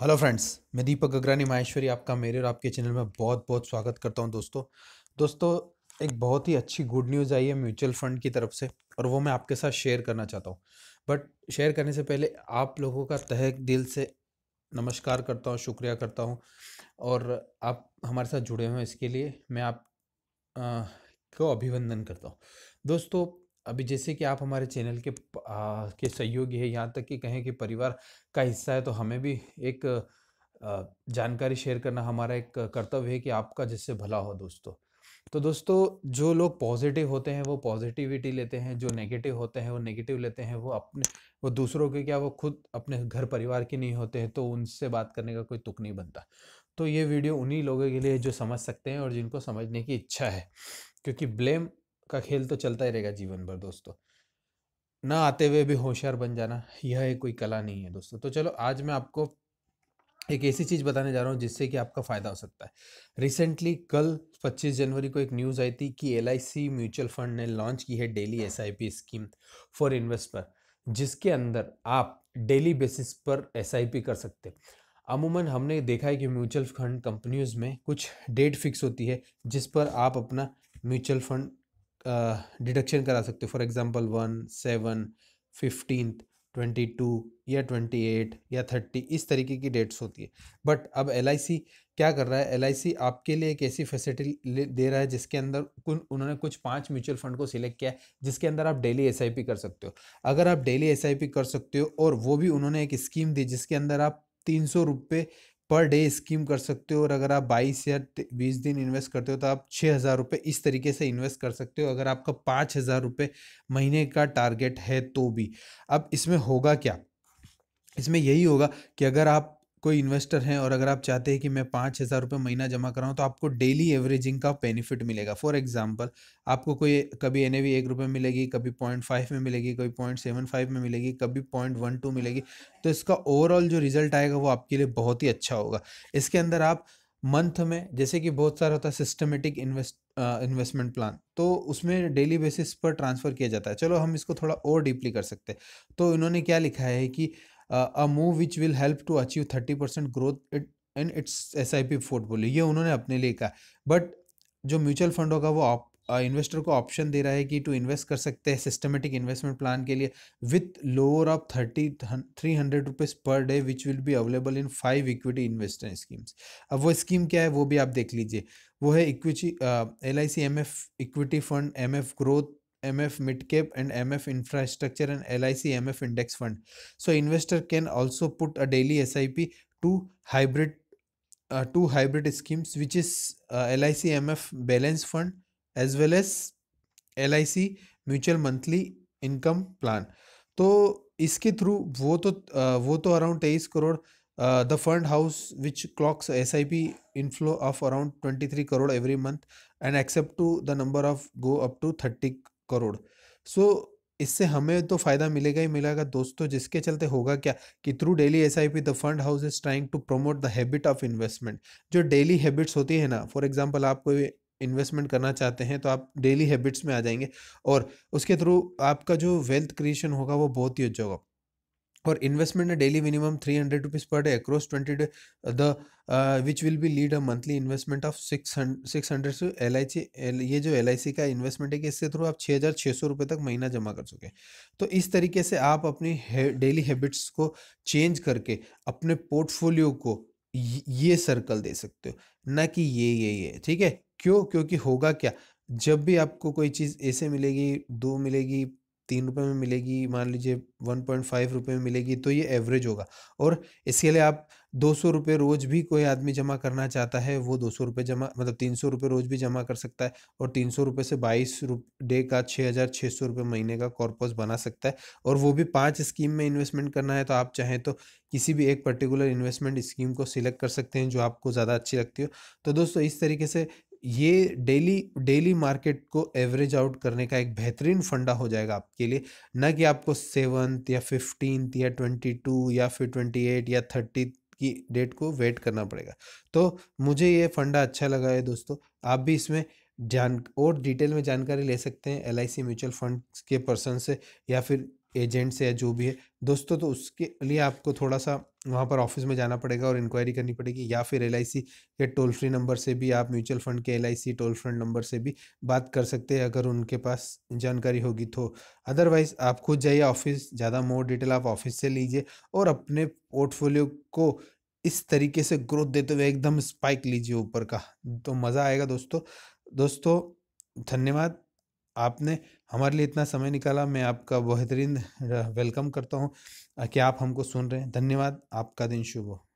hello friends मैं दीपक अग्रानी माहेश्वरी आपका मेरे और आपके चैनल में बहुत बहुत स्वागत करता हूं दोस्तों दोस्तों एक बहुत ही अच्छी गुड न्यूज़ आई है म्यूचुअल फंड की तरफ से और वो मैं आपके साथ शेयर करना चाहता हूं बट शेयर करने से पहले आप लोगों का तह दिल से नमस्कार करता हूँ शुक्रिया करता हूँ और आप हमारे साथ जुड़े हुए इसके लिए मैं आप आ, को अभिवंदन करता हूँ दोस्तों अभी जैसे कि आप हमारे चैनल के आ, के सहयोगी है यहाँ तक कि कहें कि परिवार का हिस्सा है तो हमें भी एक जानकारी शेयर करना हमारा एक कर्तव्य है कि आपका जिससे भला हो दोस्तों तो दोस्तों जो लोग पॉजिटिव होते हैं वो पॉजिटिविटी लेते हैं जो नेगेटिव होते हैं वो नेगेटिव लेते हैं वो अपने वो दूसरों के क्या वो खुद अपने घर परिवार के नहीं होते हैं तो उनसे बात करने का कोई तुक नहीं बनता तो ये वीडियो उन्हीं लोगों के लिए जो समझ सकते हैं और जिनको समझने की इच्छा है क्योंकि ब्लेम का खेल तो चलता ही रहेगा जीवन भर दोस्तों ना आते हुए भी होशियार बन जाना यह कोई कला नहीं है दोस्तों तो चलो आज मैं आपको एक ऐसी चीज़ बताने जा रहा हूँ जिससे कि आपका फ़ायदा हो सकता है रिसेंटली कल 25 जनवरी को एक न्यूज़ आई थी कि एल म्यूचुअल फंड ने लॉन्च की है daily S scheme for investor जिसके अंदर आप डेली बेसिस पर एस कर सकते हैं अमूमन हमने देखा है कि म्यूचुअल फंड कंपनीज में कुछ डेट फिक्स होती है जिस पर आप अपना म्यूचुअल फंड डिडक्शन uh, करा सकते हो for example one seven fifteen twenty two या ट्वेंटी एट या थर्टी इस तरीके की डेट्स होती है बट अब एल क्या कर रहा है एल आपके लिए एक ऐसी फैसिलिटी दे रहा है जिसके अंदर उन्होंने कुछ पांच म्यूचुअल फंड को सिलेक्ट किया है जिसके अंदर आप डेली एस कर सकते हो अगर आप डेली एस कर सकते हो और वो भी उन्होंने एक स्कीम दी जिसके अंदर आप तीन सौ रुपये पर डे स्कीम कर सकते हो और अगर आप बाईस या बीस दिन इन्वेस्ट करते हो तो आप छः हज़ार रुपये इस तरीके से इन्वेस्ट कर सकते हो अगर आपका पाँच हज़ार रुपये महीने का टारगेट है तो भी अब इसमें होगा क्या इसमें यही होगा कि अगर आप कोई इन्वेस्टर हैं और अगर आप चाहते हैं कि मैं पाँच हज़ार रुपये महीना जमा कराऊँ तो आपको डेली एवरेजिंग का बेनिफिट मिलेगा फॉर एग्जांपल आपको कोई कभी एन ए वी एक रुपये मिलेगी कभी पॉइंट फाइव में मिलेगी कभी पॉइंट सेवन फाइव में मिलेगी कभी पॉइंट वन टू मिलेगी तो इसका ओवरऑल जो रिजल्ट आएगा वो आपके लिए बहुत ही अच्छा होगा इसके अंदर आप मंथ में जैसे कि बहुत सारा होता है सिस्टमेटिक इन्वेस्ट इन्वेस्टमेंट प्लान तो उसमें डेली बेसिस पर ट्रांसफ़र किया जाता है चलो हम इसको थोड़ा और डीपली कर सकते हैं तो इन्होंने क्या लिखा है कि a move which will help to achieve thirty percent growth in its S I P portfolio ये उन्होंने अपने लिए कहा बट जो म्यूचुअल फंड होगा वो इन्वेस्टर को ऑप्शन दे रहा है कि टू इन्वेस्ट कर सकते हैं सिस्टमेटिक इन्वेस्टमेंट प्लान के लिए with lower of thirty three hundred rupees per day which will be available in five equity investor schemes अब वो स्कीम क्या है वो भी आप देख लीजिए वो है equity L I C M F equity fund M F growth M F mid cap and M F infrastructure and L I C M F index fund so investor can also put a daily S I P to hybrid to hybrid schemes which is L I C M F balance fund as well as L I C mutual monthly income plan तो इसके through वो तो uh, वो तो around तेईस crore the fund house which clocks S I P inflow of around twenty three crore every month and except to the number of go up to thirty crore so so, इससे हमें तो फ़ायदा मिलेगा ही मिलेगा दोस्तों जिसके चलते होगा क्या कि through daily S I P the fund house is trying to promote the habit of investment जो डेली हैबिट्स होती है ना फॉर एग्जाम्पल आप कोई इन्वेस्टमेंट करना चाहते हैं तो आप डेली हैबिट्स में आ जाएंगे और उसके थ्रू आपका जो वेल्थ क्रिएशन होगा वो बहुत ही अच्छा होगा or investment a daily minimum 300 rupees per day across 20 day, uh, the uh, which will be lead a monthly investment of 600 600 से एल आई ये जो एल का इन्वेस्टमेंट है कि इसके थ्रू आप छः हज़ार छः सौ रुपये तक महीना जमा कर सकें तो इस तरीके से आप अपनी है, डेली हैबिट्स को चेंज करके अपने पोर्टफोलियो को ये सर्कल दे सकते हो ना कि ये ये ये ठीक है क्यों क्योंकि होगा क्या जब भी आपको कोई चीज़ ऐसे मिलेगी दो मिलेगी तीन रुपये में मिलेगी मान लीजिए वन पॉइंट फाइव रुपये में मिलेगी तो ये एवरेज होगा और इसके लिए आप दो सौ रुपये रोज़ भी कोई आदमी जमा करना चाहता है वो दो सौ रुपये जमा मतलब तीन सौ रुपये रोज़ भी जमा कर सकता है और तीन सौ रुपये से बाईस डे का छः हज़ार छः सौ रुपये महीने का कॉर्पस बना सकता है और वो भी पाँच स्कीम में इन्वेस्टमेंट करना है तो आप चाहें तो किसी भी एक पर्टिकुलर इन्वेस्टमेंट स्कीम को सिलेक्ट कर सकते हैं जो आपको ज़्यादा अच्छी लगती हो तो दोस्तों इस तरीके से ये डेली डेली मार्केट को एवरेज आउट करने का एक बेहतरीन फंडा हो जाएगा आपके लिए ना कि आपको सेवन्थ या फिफ्टींथ या ट्वेंटी टू या फिर ट्वेंटी एट या थर्टी की डेट को वेट करना पड़ेगा तो मुझे ये फंडा अच्छा लगा है दोस्तों आप भी इसमें जान और डिटेल में जानकारी ले सकते हैं एल म्यूचुअल फंड के पर्सन से या फिर एजेंट्स या जो भी है दोस्तों तो उसके लिए आपको थोड़ा सा वहाँ पर ऑफिस में जाना पड़ेगा और इंक्वायरी करनी पड़ेगी या फिर एल के टोल फ्री नंबर से भी आप म्यूचुअल फंड के एल टोल फ्री नंबर से भी बात कर सकते हैं अगर उनके पास जानकारी होगी तो अदरवाइज़ आप खुद जाइए ऑफिस ज़्यादा मोर डिटेल आप ऑफिस से लीजिए और अपने पोर्टफोलियो को इस तरीके से ग्रोथ देते हुए एकदम स्पाइक लीजिए ऊपर का तो मज़ा आएगा दोस्तों दोस्तों धन्यवाद आपने हमारे लिए इतना समय निकाला मैं आपका बेहतरीन वेलकम करता हूँ कि आप हमको सुन रहे हैं धन्यवाद आपका दिन शुभ हो